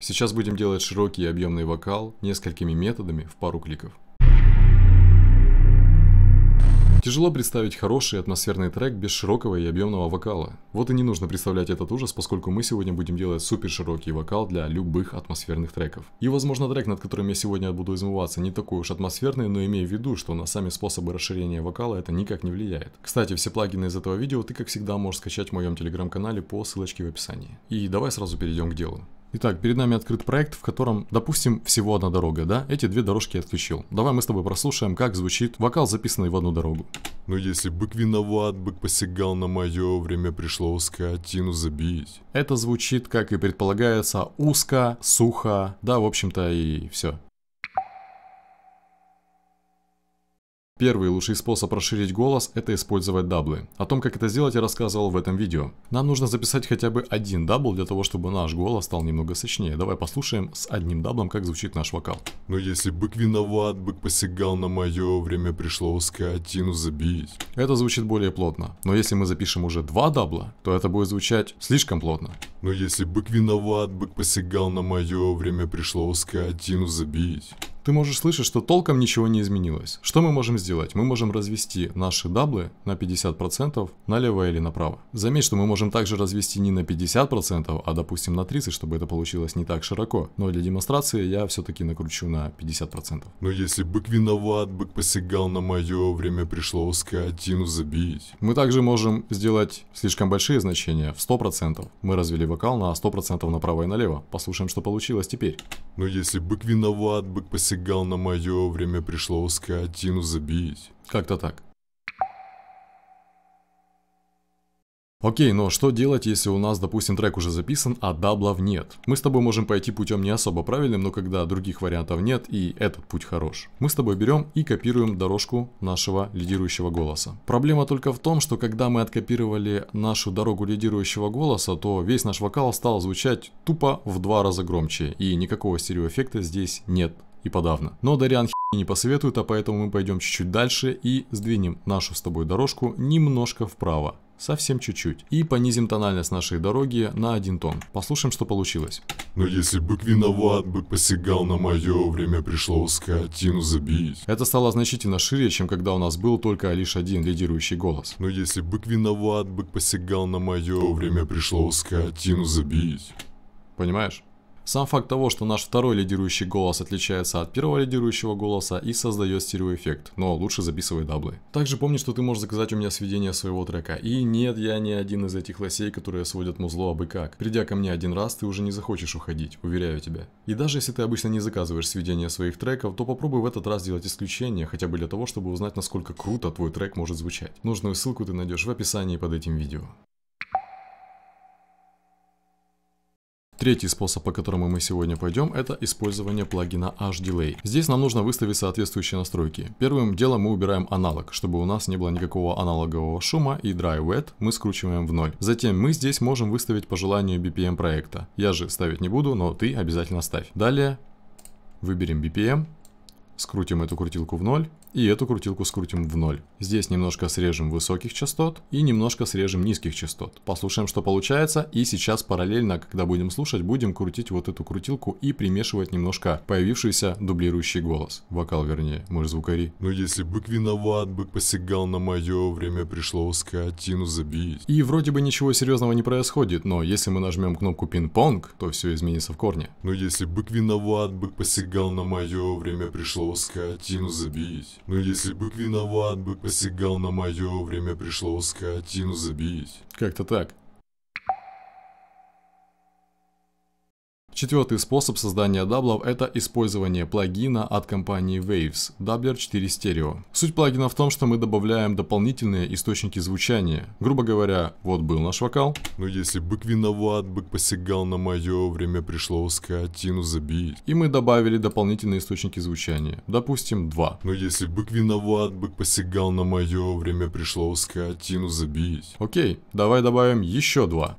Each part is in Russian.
Сейчас будем делать широкий и объемный вокал несколькими методами в пару кликов. Тяжело представить хороший атмосферный трек без широкого и объемного вокала. Вот и не нужно представлять этот ужас, поскольку мы сегодня будем делать супер широкий вокал для любых атмосферных треков. И возможно трек, над которым я сегодня буду измываться, не такой уж атмосферный, но имея в виду, что на сами способы расширения вокала это никак не влияет. Кстати, все плагины из этого видео ты как всегда можешь скачать в моем телеграм-канале по ссылочке в описании. И давай сразу перейдем к делу. Итак, перед нами открыт проект, в котором, допустим, всего одна дорога, да? Эти две дорожки я отключил. Давай мы с тобой прослушаем, как звучит вокал, записанный в одну дорогу. Но ну, если бык виноват, бык посягал на мое, время пришло скотину забить. Это звучит, как и предполагается, узко, сухо, да, в общем-то и все. Первый лучший способ расширить голос – это использовать даблы. О том, как это сделать, я рассказывал в этом видео. Нам нужно записать хотя бы один дабл для того, чтобы наш голос стал немного сочнее. Давай послушаем с одним даблом, как звучит наш вокал. Но если бык виноват, бык посягал на мое, время пришло скотину забить. Это звучит более плотно. Но если мы запишем уже два дабла, то это будет звучать слишком плотно. Но если бык виноват, бык посягал на мое, время пришло скотину забить. Ты можешь слышать, что толком ничего не изменилось. Что мы можем сделать? Мы можем развести наши даблы на 50% налево или направо. Заметь, что мы можем также развести не на 50%, а допустим на 30%, чтобы это получилось не так широко. Но для демонстрации я все-таки накручу на 50%. Но если бык виноват, бык посягал на мое, время пришло скотину забить. Мы также можем сделать слишком большие значения в 100%. Мы развели вокал на 100% направо и налево. Послушаем, что получилось теперь. Но если бык виноват, бык посягал посягал на мое время, пришло скотину забить. Как-то так. Окей, но что делать, если у нас, допустим, трек уже записан, а даблов нет? Мы с тобой можем пойти путем не особо правильным, но когда других вариантов нет, и этот путь хорош. Мы с тобой берем и копируем дорожку нашего лидирующего голоса. Проблема только в том, что когда мы откопировали нашу дорогу лидирующего голоса, то весь наш вокал стал звучать тупо в два раза громче, и никакого стереоэффекта здесь нет и подавно. Но Дариан хи не посоветует, а поэтому мы пойдем чуть-чуть дальше и сдвинем нашу с тобой дорожку немножко вправо. Совсем чуть-чуть. И понизим тональность нашей дороги на один тон. Послушаем, что получилось. Но если бык виноват, бык посягал на мое, время пришло скотину забить. Это стало значительно шире, чем когда у нас был только лишь один лидирующий голос. Но если бык виноват, бык посягал на мое, время пришло скотину забить. Понимаешь? Сам факт того, что наш второй лидирующий голос отличается от первого лидирующего голоса и создает стереоэффект, но лучше записывай даблы. Также помни, что ты можешь заказать у меня сведение своего трека. И нет, я не один из этих лосей, которые сводят музло абы как. Придя ко мне один раз, ты уже не захочешь уходить, уверяю тебя. И даже если ты обычно не заказываешь сведения своих треков, то попробуй в этот раз сделать исключение, хотя бы для того, чтобы узнать, насколько круто твой трек может звучать. Нужную ссылку ты найдешь в описании под этим видео. Третий способ, по которому мы сегодня пойдем, это использование плагина HDelay. Здесь нам нужно выставить соответствующие настройки. Первым делом мы убираем аналог, чтобы у нас не было никакого аналогового шума и dry wet мы скручиваем в ноль. Затем мы здесь можем выставить по желанию BPM проекта. Я же ставить не буду, но ты обязательно ставь. Далее выберем BPM, скрутим эту крутилку в ноль и эту крутилку скрутим в ноль. Здесь немножко срежем высоких частот и немножко срежем низких частот. Послушаем, что получается. И сейчас параллельно, когда будем слушать, будем крутить вот эту крутилку и примешивать немножко появившийся дублирующий голос. Вокал, вернее. Мы же звукари. Но ну, если бык виноват, бык посягал на мое, время пришло скотину забить. И вроде бы ничего серьезного не происходит, но если мы нажмем кнопку пинг-понг, то все изменится в корне. Но ну, если бык виноват, бык посягал на мое, время пришло скотину забить. Но если бык виноват, бык посягал на мое, время пришло скотину забить. Как-то так. Четвертый способ создания даблов – это использование плагина от компании Waves Doubler 4 Stereo. Суть плагина в том, что мы добавляем дополнительные источники звучания. Грубо говоря, вот был наш вокал. Но если бык виноват, бык посягал на мое, время пришло скотину забить. И мы добавили дополнительные источники звучания. Допустим, два. Но если бык виноват, бык посягал на мое, время пришло скотину забить. Окей, давай добавим еще два.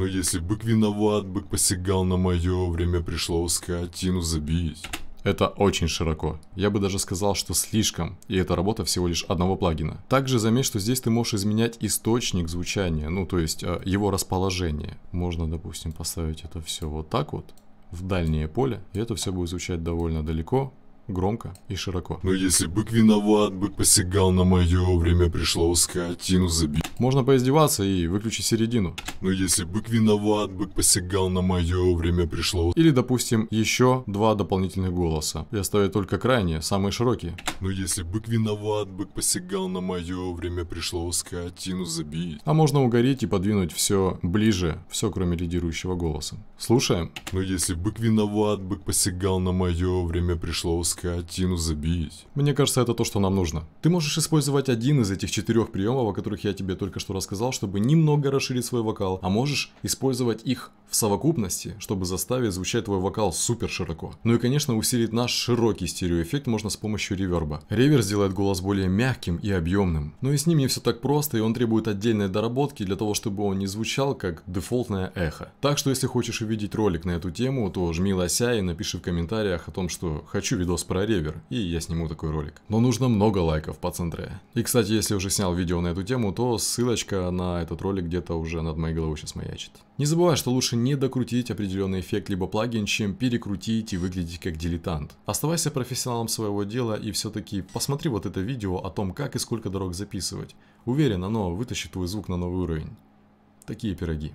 Но если бык виноват, бык посягал на мое, время пришло скотину забить. Это очень широко. Я бы даже сказал, что слишком, и это работа всего лишь одного плагина. Также заметь, что здесь ты можешь изменять источник звучания, ну то есть э, его расположение. Можно, допустим, поставить это все вот так вот, в дальнее поле, и это все будет звучать довольно далеко, громко и широко. Но ну, если бык виноват, бык посягал на мое, время пришло скотину забить. Можно поиздеваться и выключить середину. Но ну, если бык виноват, бык посягал на мое, время пришло... Или, допустим, еще два дополнительных голоса. И оставить только крайние, самые широкие. Но ну, если бык виноват, бык посягал на мое, время пришло скотину забить. А можно угореть и подвинуть все ближе, все кроме лидирующего голоса. Слушаем. Но если бык виноват, бык посягал на мое, время пришло скотину забить. Мне кажется, это то, что нам нужно. Ты можешь использовать один из этих четырех приемов, о которых я тебе только что рассказал, чтобы немного расширить свой вокал, а можешь использовать их в совокупности, чтобы заставить звучать твой вокал супер широко. Ну и, конечно, усилить наш широкий стереоэффект можно с помощью реверба. Ревер сделает голос более мягким и объемным. Но и с ним не все так просто, и он требует отдельной доработки для того, чтобы он не звучал как дефолтное эхо. Так что, если хочешь увидеть ролик на эту тему, то жми лося и напиши в комментариях о том, что хочу видос видос про ревер, и я сниму такой ролик. Но нужно много лайков по центре. И, кстати, если уже снял видео на эту тему, то ссылочка на этот ролик где-то уже над моей головой сейчас маячит. Не забывай, что лучше не докрутить определенный эффект либо плагин, чем перекрутить и выглядеть как дилетант. Оставайся профессионалом своего дела и все-таки посмотри вот это видео о том, как и сколько дорог записывать. Уверен, оно вытащит твой звук на новый уровень. Такие пироги.